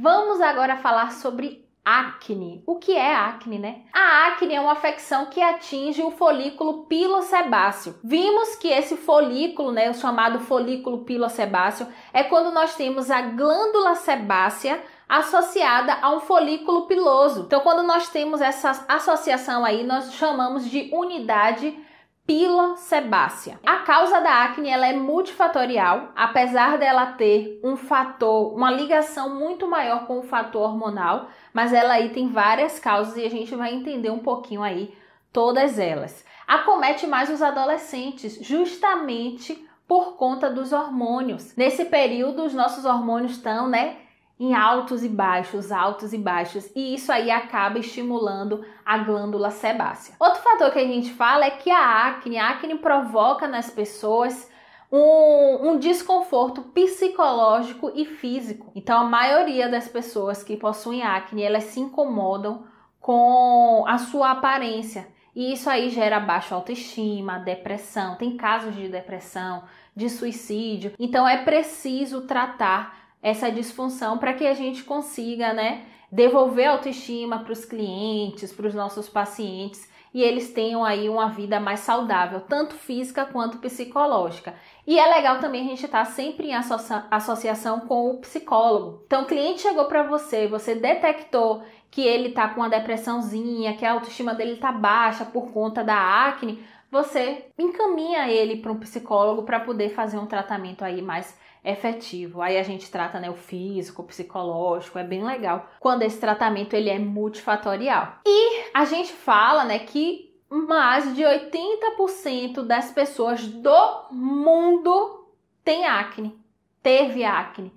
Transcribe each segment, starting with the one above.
Vamos agora falar sobre acne. O que é acne, né? A acne é uma afecção que atinge o folículo pilosebáceo. Vimos que esse folículo, né, o chamado folículo pilosebáceo, é quando nós temos a glândula sebácea associada a um folículo piloso. Então, quando nós temos essa associação aí, nós chamamos de unidade pila sebácea. A causa da acne ela é multifatorial, apesar dela ter um fator, uma ligação muito maior com o fator hormonal, mas ela aí tem várias causas e a gente vai entender um pouquinho aí todas elas. Acomete mais os adolescentes, justamente por conta dos hormônios. Nesse período, os nossos hormônios estão, né, em altos e baixos, altos e baixos, e isso aí acaba estimulando a glândula sebácea. Outro fator que a gente fala é que a acne, a acne provoca nas pessoas um, um, desconforto psicológico e físico. Então, a maioria das pessoas que possuem acne, elas se incomodam com a sua aparência. E isso aí gera baixa autoestima, depressão, tem casos de depressão, de suicídio. Então é preciso tratar essa disfunção para que a gente consiga, né, devolver autoestima para os clientes, para os nossos pacientes e eles tenham aí uma vida mais saudável, tanto física quanto psicológica. E é legal também a gente estar tá sempre em associa associação com o psicólogo. Então, o cliente chegou para você, você detectou que ele está com uma depressãozinha, que a autoestima dele está baixa por conta da acne, você encaminha ele para um psicólogo para poder fazer um tratamento aí mais efetivo. Aí a gente trata né, o físico, o psicológico, é bem legal. Quando esse tratamento ele é multifatorial. E a gente fala né, que mais de 80% das pessoas do mundo tem acne, teve acne.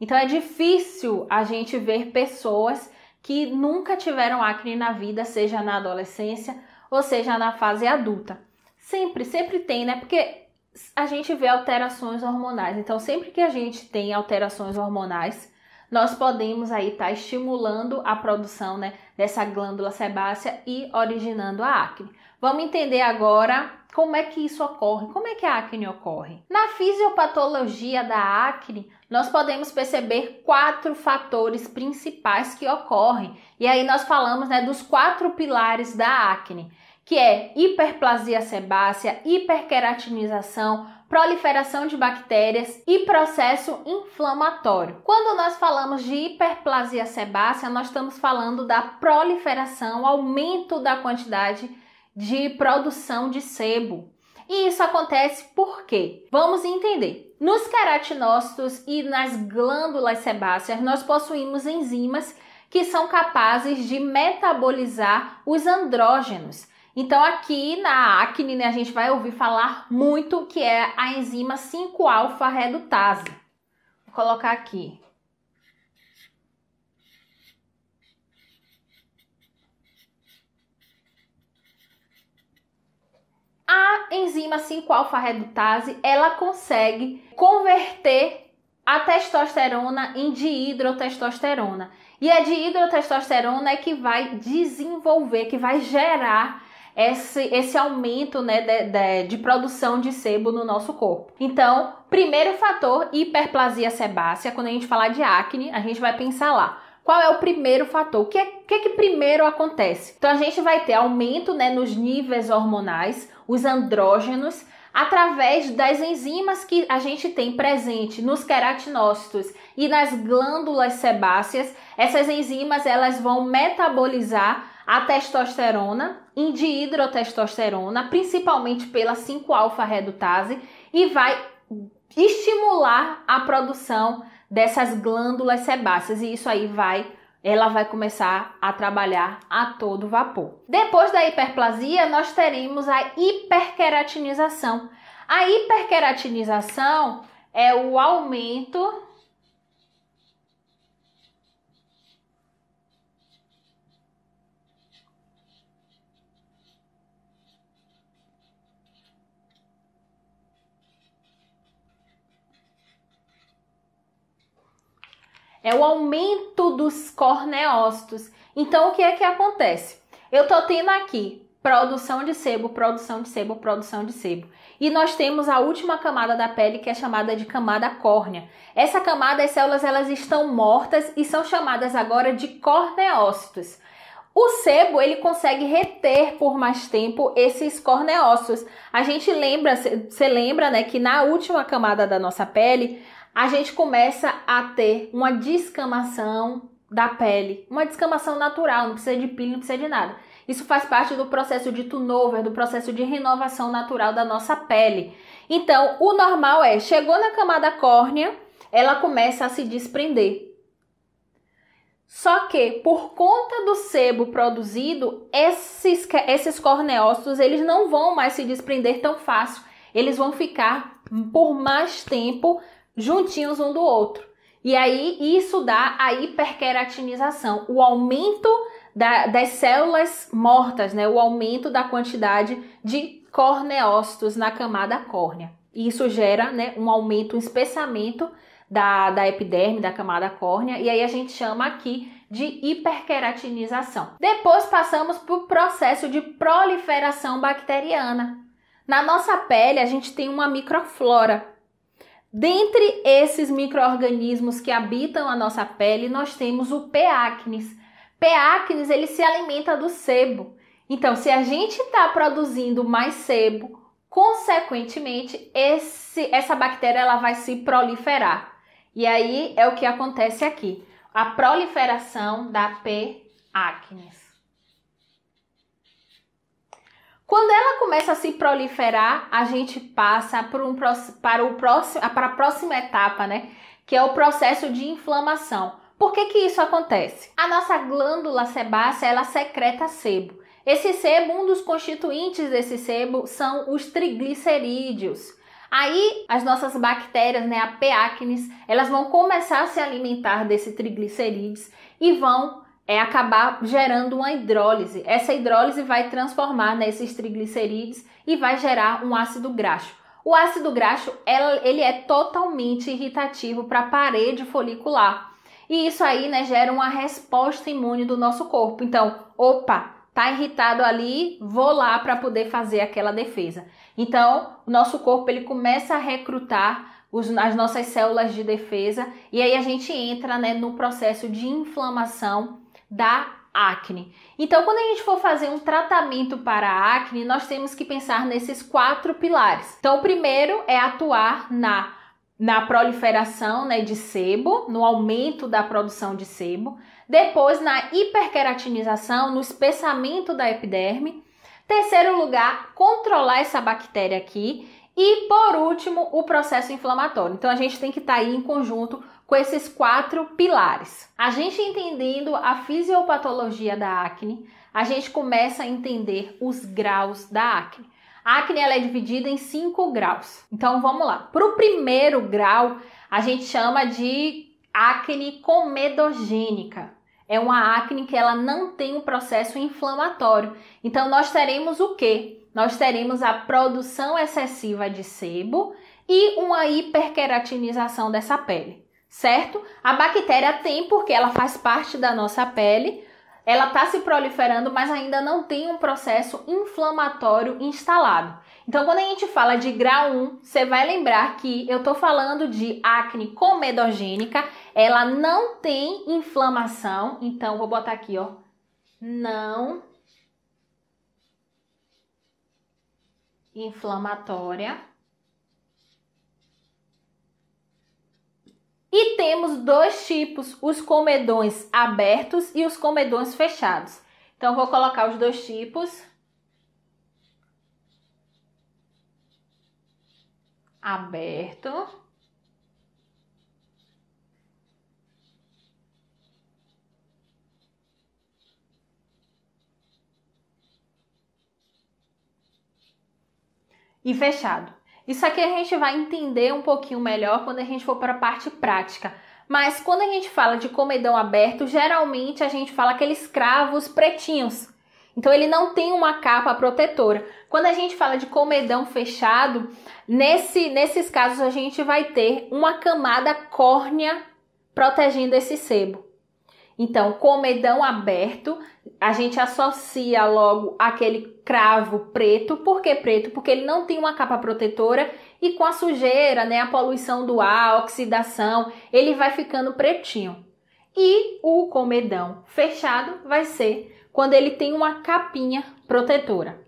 Então é difícil a gente ver pessoas que nunca tiveram acne na vida, seja na adolescência ou seja na fase adulta. Sempre, sempre tem, né? Porque a gente vê alterações hormonais. Então, sempre que a gente tem alterações hormonais, nós podemos aí estar tá estimulando a produção né, dessa glândula sebácea e originando a acne. Vamos entender agora como é que isso ocorre, como é que a acne ocorre. Na fisiopatologia da acne, nós podemos perceber quatro fatores principais que ocorrem. E aí nós falamos né, dos quatro pilares da acne que é hiperplasia sebácea, hiperqueratinização, proliferação de bactérias e processo inflamatório. Quando nós falamos de hiperplasia sebácea, nós estamos falando da proliferação, aumento da quantidade de produção de sebo. E isso acontece por quê? Vamos entender. Nos queratinócitos e nas glândulas sebáceas, nós possuímos enzimas que são capazes de metabolizar os andrógenos então aqui na acne, né, a gente vai ouvir falar muito que é a enzima 5-alfa redutase. Vou colocar aqui. A enzima 5-alfa redutase, ela consegue converter a testosterona em dihidrotestosterona. E a dihidrotestosterona é que vai desenvolver, que vai gerar esse, esse aumento né, de, de, de produção de sebo no nosso corpo. Então, primeiro fator, hiperplasia sebácea. Quando a gente falar de acne, a gente vai pensar lá qual é o primeiro fator? O que, é, que, é que primeiro acontece? Então a gente vai ter aumento né, nos níveis hormonais, os andrógenos, através das enzimas que a gente tem presente nos queratinócitos e nas glândulas sebáceas. Essas enzimas elas vão metabolizar a testosterona e principalmente pela 5-alfa-redutase, e vai estimular a produção dessas glândulas sebáceas e isso aí vai ela vai começar a trabalhar a todo vapor. Depois da hiperplasia, nós teremos a hiperqueratinização. A hiperqueratinização é o aumento é o aumento dos corneócitos. Então, o que é que acontece? Eu estou tendo aqui produção de sebo, produção de sebo, produção de sebo. E nós temos a última camada da pele que é chamada de camada córnea. Essa camada, as células, elas estão mortas e são chamadas agora de corneócitos. O sebo ele consegue reter por mais tempo esses corneócitos. A gente lembra, você lembra, né, que na última camada da nossa pele a gente começa a ter uma descamação da pele, uma descamação natural, não precisa de pílula, não precisa de nada. Isso faz parte do processo de turnover, do processo de renovação natural da nossa pele. Então, o normal é, chegou na camada córnea, ela começa a se desprender. Só que, por conta do sebo produzido, esses, esses corneócitos, eles não vão mais se desprender tão fácil. Eles vão ficar por mais tempo juntinhos um do outro. E aí isso dá a hiperqueratinização, o aumento da, das células mortas, né? O aumento da quantidade de corneócitos na camada córnea. E isso gera né, um aumento, um espessamento da, da epiderme, da camada córnea, e aí a gente chama aqui de hiperqueratinização. Depois passamos para o processo de proliferação bacteriana. Na nossa pele, a gente tem uma microflora, Dentre esses micro-organismos que habitam a nossa pele, nós temos o P. acnes. P. acnes ele se alimenta do sebo. Então, se a gente está produzindo mais sebo, consequentemente, esse, essa bactéria ela vai se proliferar. E aí é o que acontece aqui: a proliferação da P. acnes. começa a se proliferar, a gente passa por um, para, o próximo, para a próxima etapa, né? Que é o processo de inflamação. Por que, que isso acontece? A nossa glândula sebácea ela secreta sebo. Esse sebo, um dos constituintes desse sebo são os triglicerídeos. Aí as nossas bactérias, né, a P. elas vão começar a se alimentar desse triglicerídeos e vão é acabar gerando uma hidrólise. Essa hidrólise vai transformar nesses triglicerídeos e vai gerar um ácido graxo. O ácido graxo ele é totalmente irritativo para a parede folicular. E isso aí né, gera uma resposta imune do nosso corpo. Então, opa, tá irritado ali, vou lá para poder fazer aquela defesa. Então, o nosso corpo ele começa a recrutar as nossas células de defesa e aí a gente entra né, no processo de inflamação da acne. Então, quando a gente for fazer um tratamento para a acne, nós temos que pensar nesses quatro pilares. Então, o primeiro é atuar na na proliferação né, de sebo, no aumento da produção de sebo, depois na hiperqueratinização, no espessamento da epiderme. Terceiro lugar, controlar essa bactéria aqui. E por último, o processo inflamatório. Então a gente tem que estar tá aí em conjunto com esses quatro pilares. A gente entendendo a fisiopatologia da acne, a gente começa a entender os graus da acne. A acne ela é dividida em cinco graus. Então vamos lá. Para o primeiro grau, a gente chama de acne comedogênica. É uma acne que ela não tem um processo inflamatório. Então nós teremos o quê? Nós teremos a produção excessiva de sebo e uma hiperqueratinização dessa pele certo? A bactéria tem porque ela faz parte da nossa pele, ela está se proliferando, mas ainda não tem um processo inflamatório instalado. Então, quando a gente fala de grau 1, você vai lembrar que eu estou falando de acne comedogênica, ela não tem inflamação, então vou botar aqui, ó, não inflamatória temos dois tipos, os comedões abertos e os comedões fechados. Então, vou colocar os dois tipos. Aberto. E fechado. Isso aqui a gente vai entender um pouquinho melhor quando a gente for para a parte prática. Mas quando a gente fala de comedão aberto, geralmente a gente fala aqueles cravos pretinhos. Então ele não tem uma capa protetora. Quando a gente fala de comedão fechado, nesse, nesses casos a gente vai ter uma camada córnea protegendo esse sebo. Então, comedão aberto, a gente associa logo aquele cravo preto. Por que preto? Porque ele não tem uma capa protetora e com a sujeira, né, a poluição do ar, a oxidação, ele vai ficando pretinho. E o comedão fechado vai ser quando ele tem uma capinha protetora.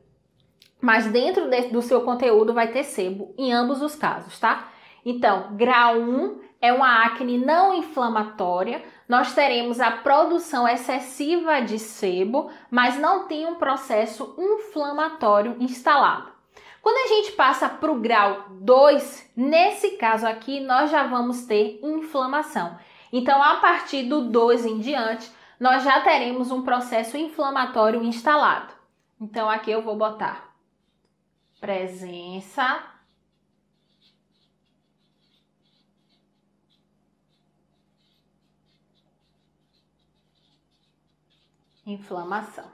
Mas dentro do seu conteúdo vai ter sebo em ambos os casos, tá? Então, grau 1 é uma acne não inflamatória, nós teremos a produção excessiva de sebo, mas não tem um processo inflamatório instalado. Quando a gente passa para o grau 2, nesse caso aqui, nós já vamos ter inflamação. Então, a partir do 2 em diante, nós já teremos um processo inflamatório instalado. Então, aqui eu vou botar presença inflamação,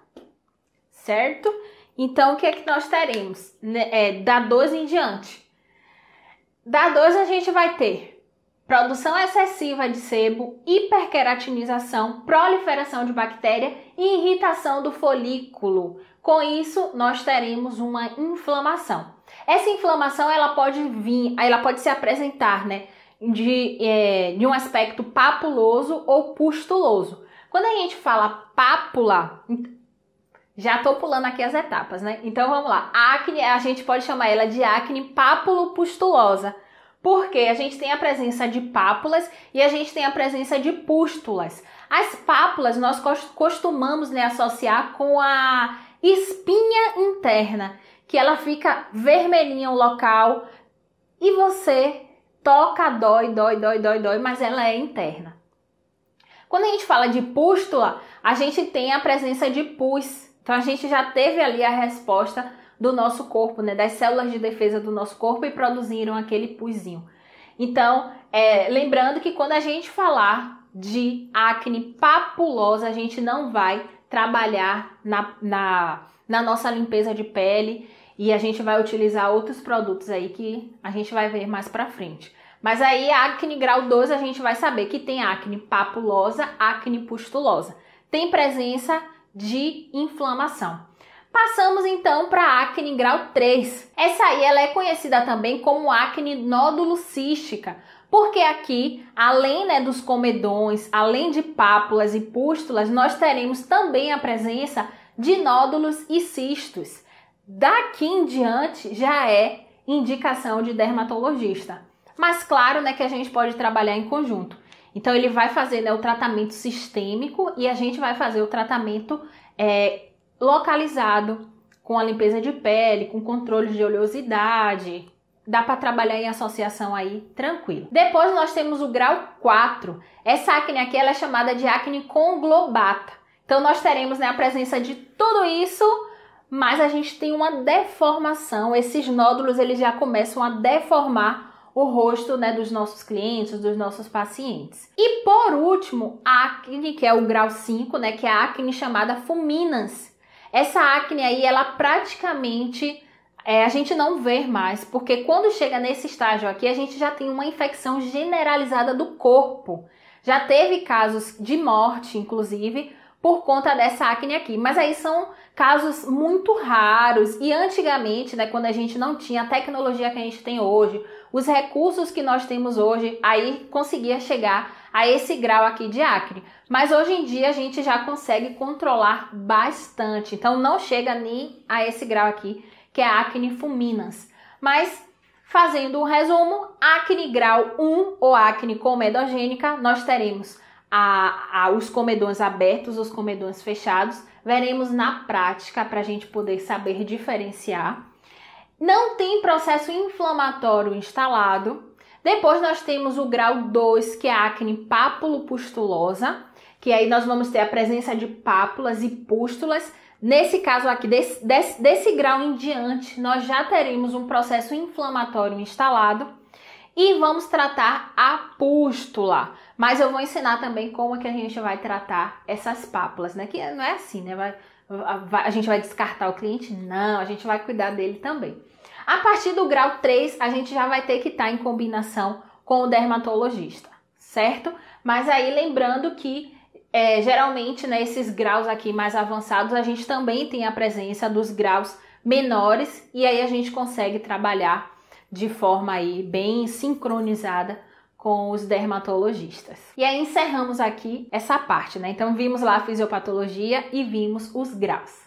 certo? Então, o que é que nós teremos? Né, é, da 12 em diante. Da 12 a gente vai ter produção excessiva de sebo, hiperqueratinização, proliferação de bactéria e irritação do folículo. Com isso, nós teremos uma inflamação. Essa inflamação ela pode vir, ela pode se apresentar, né, de, é, de um aspecto papuloso ou pustuloso. Quando a gente fala pápula, já tô pulando aqui as etapas, né? Então vamos lá. A acne, a gente pode chamar ela de acne pápulo-pustulosa, porque a gente tem a presença de pápulas e a gente tem a presença de pústulas. As pápulas nós costumamos né, associar com a espinha interna, que ela fica vermelhinha o local e você toca, dói, dói, dói, dói, dói, mas ela é interna. Quando a gente fala de pústula, a gente tem a presença de pus. Então a gente já teve ali a resposta do nosso corpo, né, das células de defesa do nosso corpo e produziram aquele pusinho. Então, é, lembrando que quando a gente falar de acne papulosa, a gente não vai trabalhar na, na, na nossa limpeza de pele e a gente vai utilizar outros produtos aí que a gente vai ver mais pra frente. Mas aí a acne grau 12, a gente vai saber que tem acne papulosa, acne pustulosa. Tem presença de inflamação. Passamos então para a acne grau 3. Essa aí ela é conhecida também como acne nódulo cística, porque aqui, além né, dos comedões, além de pápulas e pústulas, nós teremos também a presença de nódulos e cistos. Daqui em diante já é indicação de dermatologista. Mas claro, né, que a gente pode trabalhar em conjunto. Então ele vai fazer né, o tratamento sistêmico e a gente vai fazer o tratamento é, localizado com a limpeza de pele, com controle de oleosidade. Dá para trabalhar em associação aí tranquilo. Depois nós temos o grau 4. Essa acne aqui ela é chamada de acne conglobata. Então nós teremos né, a presença de tudo isso, mas a gente tem uma deformação. Esses nódulos eles já começam a deformar o rosto né, dos nossos clientes, dos nossos pacientes. E por último, a acne, que é o grau 5, né, que é a acne chamada fuminans. Essa acne aí, ela praticamente é, a gente não vê mais, porque quando chega nesse estágio aqui, a gente já tem uma infecção generalizada do corpo. Já teve casos de morte, inclusive, por conta dessa acne aqui. Mas aí são casos muito raros. E antigamente, né, quando a gente não tinha a tecnologia que a gente tem hoje, os recursos que nós temos hoje, aí conseguia chegar a esse grau aqui de acne. Mas hoje em dia a gente já consegue controlar bastante. Então não chega nem a esse grau aqui, que é acne fulminans. Mas fazendo um resumo, acne grau 1 ou acne comedogênica, nós teremos a, a, os comedões abertos, os comedões fechados veremos na prática para a gente poder saber diferenciar. Não tem processo inflamatório instalado. Depois nós temos o grau 2, que é a acne pápulo-pustulosa, que aí nós vamos ter a presença de pápulas e pústulas. Nesse caso aqui, desse, desse, desse grau em diante, nós já teremos um processo inflamatório instalado e vamos tratar a pústula. Mas eu vou ensinar também como é que a gente vai tratar essas pápulas, né? Que não é assim, né? Vai, a gente vai descartar o cliente? Não, a gente vai cuidar dele também. A partir do grau 3, a gente já vai ter que estar tá em combinação com o dermatologista, certo? Mas aí lembrando que é, geralmente nesses né, Esses graus aqui mais avançados, a gente também tem a presença dos graus menores e aí a gente consegue trabalhar de forma aí bem sincronizada com os dermatologistas. E aí encerramos aqui essa parte, né? Então vimos lá a fisiopatologia e vimos os graus.